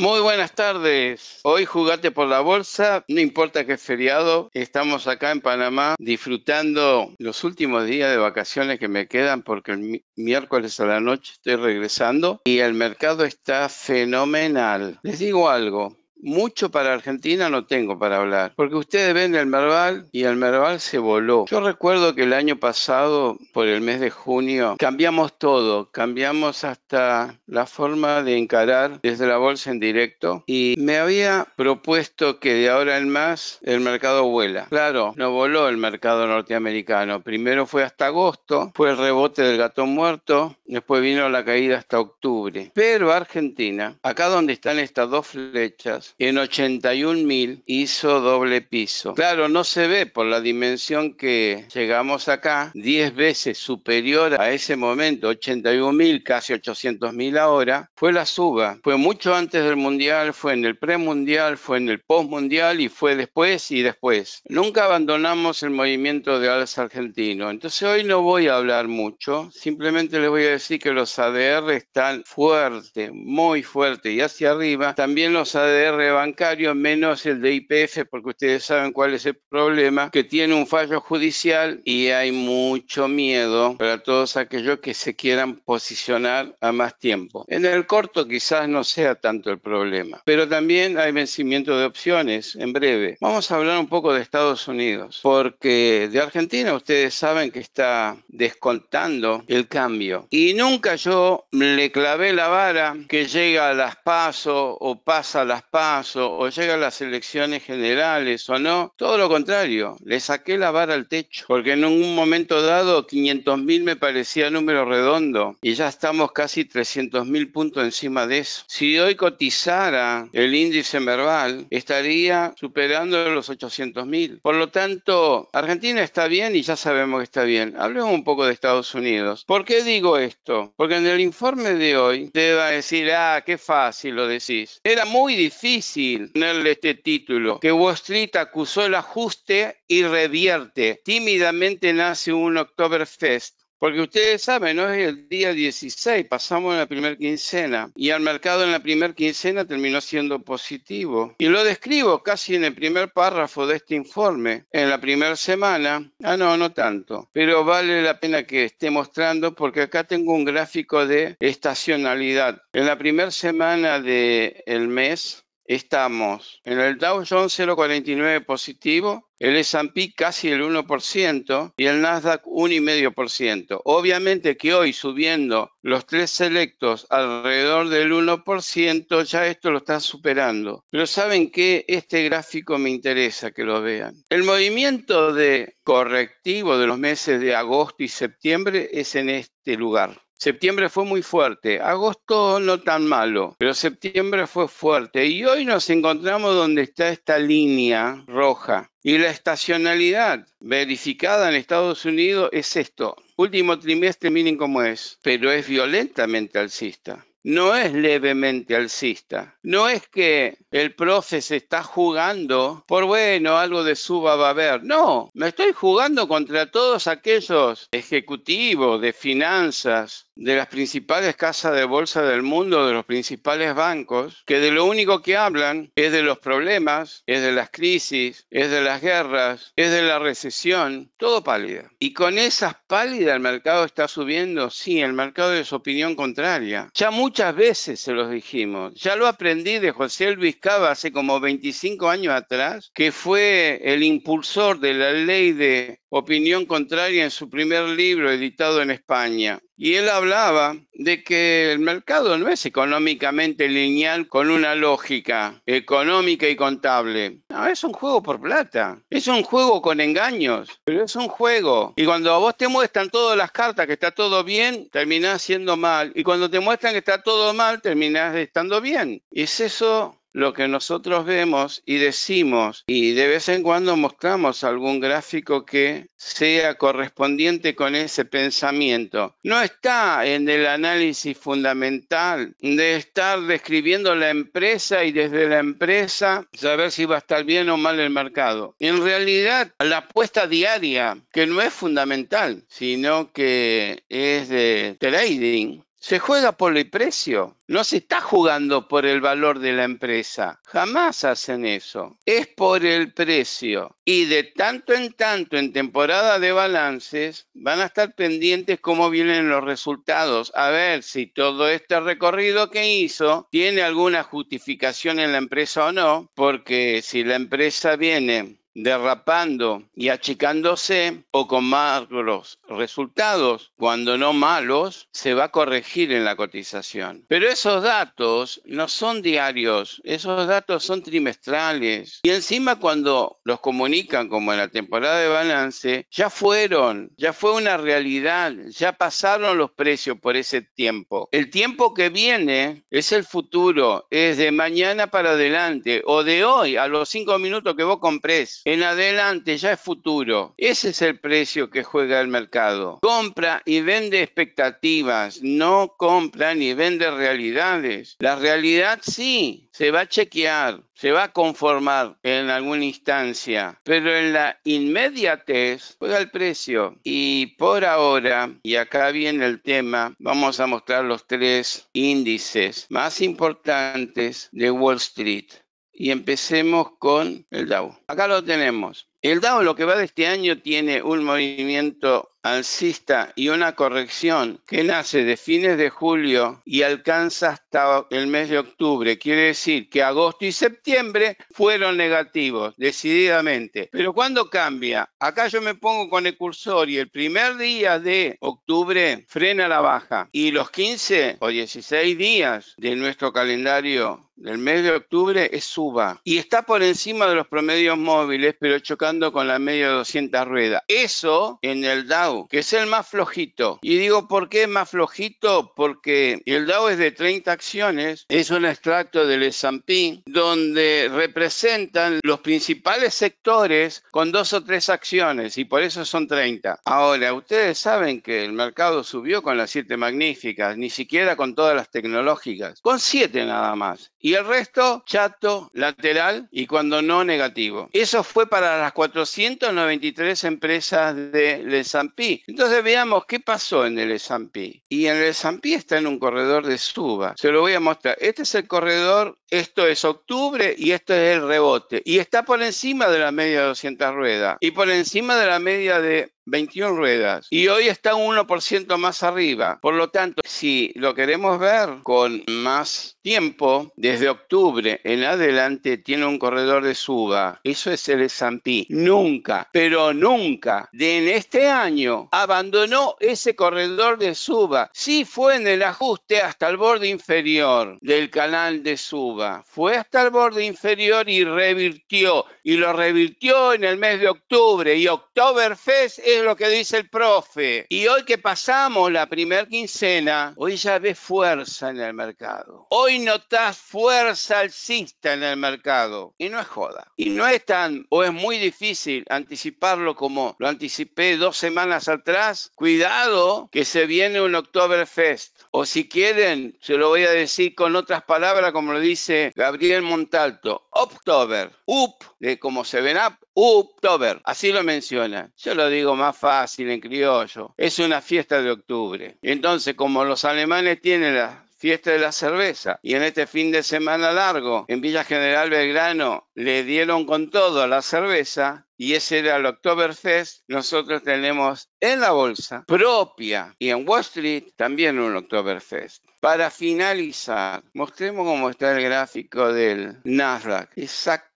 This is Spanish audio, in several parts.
Muy buenas tardes. Hoy jugate por la bolsa, no importa que es feriado, estamos acá en Panamá disfrutando los últimos días de vacaciones que me quedan porque el miércoles a la noche estoy regresando y el mercado está fenomenal. Les digo algo, mucho para Argentina no tengo para hablar, porque ustedes ven el Merval y el Merval se voló. Yo recuerdo que el año pasado, por el mes de junio, cambiamos todo, cambiamos hasta la forma de encarar desde la bolsa en directo y me había propuesto que de ahora en más el mercado vuela. Claro, no voló el mercado norteamericano, primero fue hasta agosto, fue el rebote del gato muerto, después vino la caída hasta octubre. Pero Argentina, acá donde están estas dos flechas, en 81 mil hizo doble piso. Claro, no se ve por la dimensión que llegamos acá, 10 veces superior a ese momento, 81 mil, casi 800.000 mil ahora, fue la suba. Fue mucho antes del mundial, fue en el premundial, fue en el postmundial y fue después y después. Nunca abandonamos el movimiento de alza argentino. Entonces hoy no voy a hablar mucho, simplemente les voy a decir que los ADR están fuerte, muy fuerte y hacia arriba. También los ADR bancario menos el de IPF, porque ustedes saben cuál es el problema, que tiene un fallo judicial y hay mucho miedo para todos aquellos que se quieran posicionar a más tiempo. En el corto quizás no sea tanto el problema, pero también hay vencimiento de opciones en breve. Vamos a hablar un poco de Estados Unidos, porque de Argentina ustedes saben que está descontando el cambio. Y nunca yo le clavé la vara que llega a las paso o pasa a las paso o llega a las elecciones generales o no, todo lo contrario, le saqué la vara al techo, porque en un momento dado 500.000 me parecía número redondo y ya estamos casi 300.000 puntos encima de eso. Si hoy cotizara el índice Merval, estaría superando los 800.000. Por lo tanto, Argentina está bien y ya sabemos que está bien. Hablemos un poco de Estados Unidos. ¿Por qué digo esto? Porque en el informe de hoy te va a decir, ah, qué fácil lo decís. Era muy difícil difícil ponerle este título, que Wall Street acusó el ajuste y revierte. Tímidamente nace un Oktoberfest. Porque ustedes saben, ¿no? es el día 16, pasamos en la primera quincena y al mercado en la primera quincena terminó siendo positivo. Y lo describo casi en el primer párrafo de este informe. En la primera semana, ah, no, no tanto, pero vale la pena que esté mostrando porque acá tengo un gráfico de estacionalidad. En la primera semana del de mes, estamos en el Dow Jones 0,49 positivo, el S&P casi el 1% y el Nasdaq 1,5%. Obviamente que hoy subiendo los tres selectos alrededor del 1%, ya esto lo están superando. Pero saben que este gráfico me interesa que lo vean. El movimiento de correctivo de los meses de agosto y septiembre es en este lugar. Septiembre fue muy fuerte, agosto no tan malo, pero septiembre fue fuerte y hoy nos encontramos donde está esta línea roja. Y la estacionalidad verificada en Estados Unidos es esto. Último trimestre, miren cómo es, pero es violentamente alcista no es levemente alcista. No es que el profe se está jugando por bueno, algo de suba va a haber. No, me estoy jugando contra todos aquellos ejecutivos de finanzas de las principales casas de bolsa del mundo, de los principales bancos, que de lo único que hablan es de los problemas, es de las crisis, es de las guerras, es de la recesión, todo pálida. Y con esas pálidas el mercado está subiendo, sí, el mercado es opinión contraria. Ya Muchas veces se los dijimos. Ya lo aprendí de José Luis Cava hace como 25 años atrás, que fue el impulsor de la ley de opinión contraria en su primer libro editado en España. Y él hablaba de que el mercado no es económicamente lineal con una lógica económica y contable. No, es un juego por plata. Es un juego con engaños, pero es un juego. Y cuando a vos te muestran todas las cartas que está todo bien, terminás siendo mal. Y cuando te muestran que está todo mal, terminás estando bien. Y es eso lo que nosotros vemos y decimos y de vez en cuando mostramos algún gráfico que sea correspondiente con ese pensamiento. No está en el análisis fundamental de estar describiendo la empresa y desde la empresa saber si va a estar bien o mal el mercado. En realidad, la apuesta diaria, que no es fundamental, sino que es de trading, se juega por el precio. No se está jugando por el valor de la empresa. Jamás hacen eso. Es por el precio. Y de tanto en tanto, en temporada de balances, van a estar pendientes cómo vienen los resultados. A ver si todo este recorrido que hizo tiene alguna justificación en la empresa o no. Porque si la empresa viene derrapando y achicándose o con malos resultados, cuando no malos, se va a corregir en la cotización. Pero esos datos no son diarios, esos datos son trimestrales. Y encima cuando los comunican como en la temporada de balance, ya fueron, ya fue una realidad, ya pasaron los precios por ese tiempo. El tiempo que viene es el futuro, es de mañana para adelante o de hoy a los cinco minutos que vos comprés en adelante ya es futuro. Ese es el precio que juega el mercado. Compra y vende expectativas, no compra ni vende realidades. La realidad sí, se va a chequear, se va a conformar en alguna instancia, pero en la inmediatez juega el precio. Y por ahora, y acá viene el tema, vamos a mostrar los tres índices más importantes de Wall Street y empecemos con el DAO. Acá lo tenemos. El DAO lo que va de este año tiene un movimiento alcista y una corrección que nace de fines de julio y alcanza hasta el mes de octubre. Quiere decir que agosto y septiembre fueron negativos, decididamente. Pero cuando cambia, acá yo me pongo con el cursor y el primer día de octubre frena la baja y los 15 o 16 días de nuestro calendario del mes de octubre es suba y está por encima de los promedios móviles pero chocando con la media de 200 ruedas. Eso en el DAO que es el más flojito. Y digo, ¿por qué es más flojito? Porque el DAO es de 30 acciones, es un extracto del S&P, donde representan los principales sectores con dos o tres acciones, y por eso son 30. Ahora, ustedes saben que el mercado subió con las siete magníficas, ni siquiera con todas las tecnológicas, con siete nada más. Y el resto, chato, lateral y cuando no, negativo. Eso fue para las 493 empresas del S&P entonces veamos qué pasó en el S&P. Y en el S&P está en un corredor de suba. Se lo voy a mostrar. Este es el corredor esto es octubre y esto es el rebote. Y está por encima de la media de 200 ruedas y por encima de la media de 21 ruedas y hoy está un 1% más arriba. Por lo tanto, si lo queremos ver con más tiempo, desde octubre en adelante tiene un corredor de suba. Eso es el S&P. Nunca, pero nunca, de en este año, abandonó ese corredor de suba. Sí fue en el ajuste hasta el borde inferior del canal de suba fue hasta el borde inferior y revirtió, y lo revirtió en el mes de octubre, y Oktoberfest es lo que dice el profe. Y hoy que pasamos la primer quincena, hoy ya ves fuerza en el mercado. Hoy notas fuerza alcista en el mercado, y no es joda. Y no es tan, o es muy difícil anticiparlo como lo anticipé dos semanas atrás. Cuidado que se viene un Oktoberfest, o si quieren, se lo voy a decir con otras palabras, como lo dice Gabriel Montalto, October, up, de como se ven up, Uptober, así lo menciona. Yo lo digo más fácil en criollo. Es una fiesta de octubre. Entonces, como los alemanes tienen la fiesta de la cerveza. Y en este fin de semana largo, en Villa General Belgrano, le dieron con todo a la cerveza y ese era el Oktoberfest. Nosotros tenemos en la bolsa propia y en Wall Street también un Oktoberfest. Para finalizar, mostremos cómo está el gráfico del Nasdaq. Exactamente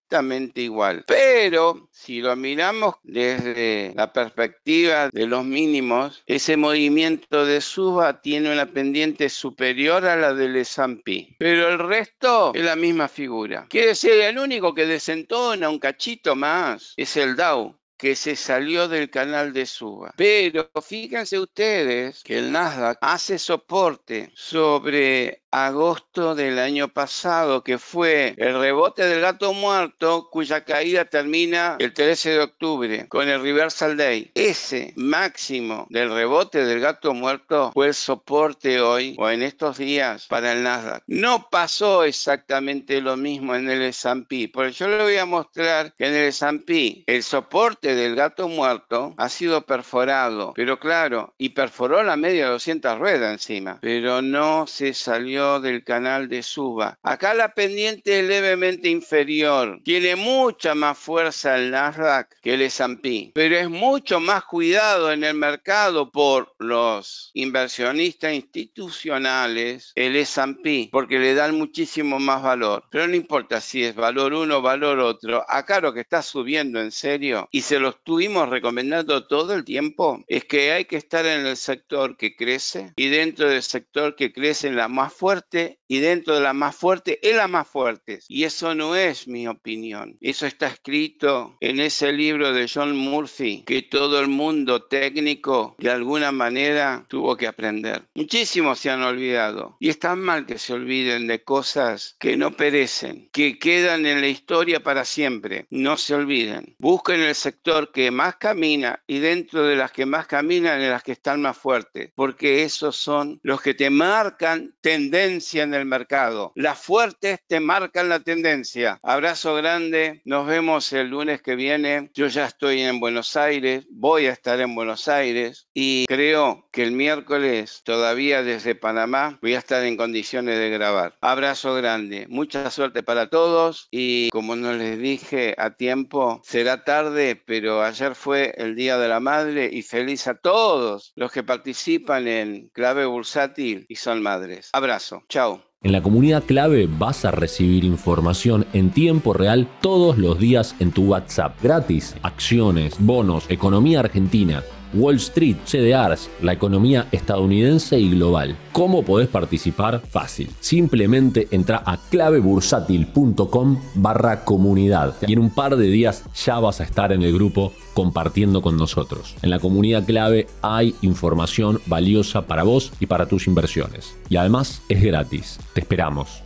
igual. Pero si lo miramos desde la perspectiva de los mínimos, ese movimiento de suba tiene una pendiente superior a la del S&P. Pero el resto es la misma figura. Quiere decir, el único que desentona un cachito más es el Dow que se salió del canal de suba. Pero fíjense ustedes que el Nasdaq hace soporte sobre agosto del año pasado, que fue el rebote del gato muerto, cuya caída termina el 13 de octubre con el reversal day. Ese máximo del rebote del gato muerto fue el soporte hoy o en estos días para el Nasdaq. No pasó exactamente lo mismo en el S&P, por yo le voy a mostrar que en el S&P el soporte del gato muerto ha sido perforado, pero claro, y perforó la media de 200 ruedas encima, pero no se salió del canal de suba. Acá la pendiente es levemente inferior, tiene mucha más fuerza el Nasdaq que el S&P, pero es mucho más cuidado en el mercado por los inversionistas institucionales el S&P, porque le dan muchísimo más valor. Pero no importa si es valor uno, valor otro, acá lo que está subiendo en serio y se se lo estuvimos recomendando todo el tiempo, es que hay que estar en el sector que crece y dentro del sector que crece en la más fuerte y dentro de las más fuertes, es las más fuertes. Y eso no es mi opinión. Eso está escrito en ese libro de John Murphy que todo el mundo técnico de alguna manera tuvo que aprender. Muchísimos se han olvidado y es mal que se olviden de cosas que no perecen, que quedan en la historia para siempre. No se olviden. Busquen el sector que más camina y dentro de las que más caminan en las que están más fuertes, porque esos son los que te marcan tendencia en el mercado. Las fuertes te marcan la tendencia. Abrazo grande, nos vemos el lunes que viene. Yo ya estoy en Buenos Aires, voy a estar en Buenos Aires y creo que el miércoles, todavía desde Panamá, voy a estar en condiciones de grabar. Abrazo grande, mucha suerte para todos y como no les dije a tiempo, será tarde, pero ayer fue el Día de la Madre y feliz a todos los que participan en Clave Bursátil y son madres. Abrazo, chao. En la comunidad clave vas a recibir información en tiempo real todos los días en tu WhatsApp. Gratis, acciones, bonos, economía argentina. Wall Street, CDRs, la economía estadounidense y global. ¿Cómo podés participar? Fácil. Simplemente entra a clavebursátil.com barra comunidad y en un par de días ya vas a estar en el grupo compartiendo con nosotros. En la comunidad clave hay información valiosa para vos y para tus inversiones. Y además es gratis. Te esperamos.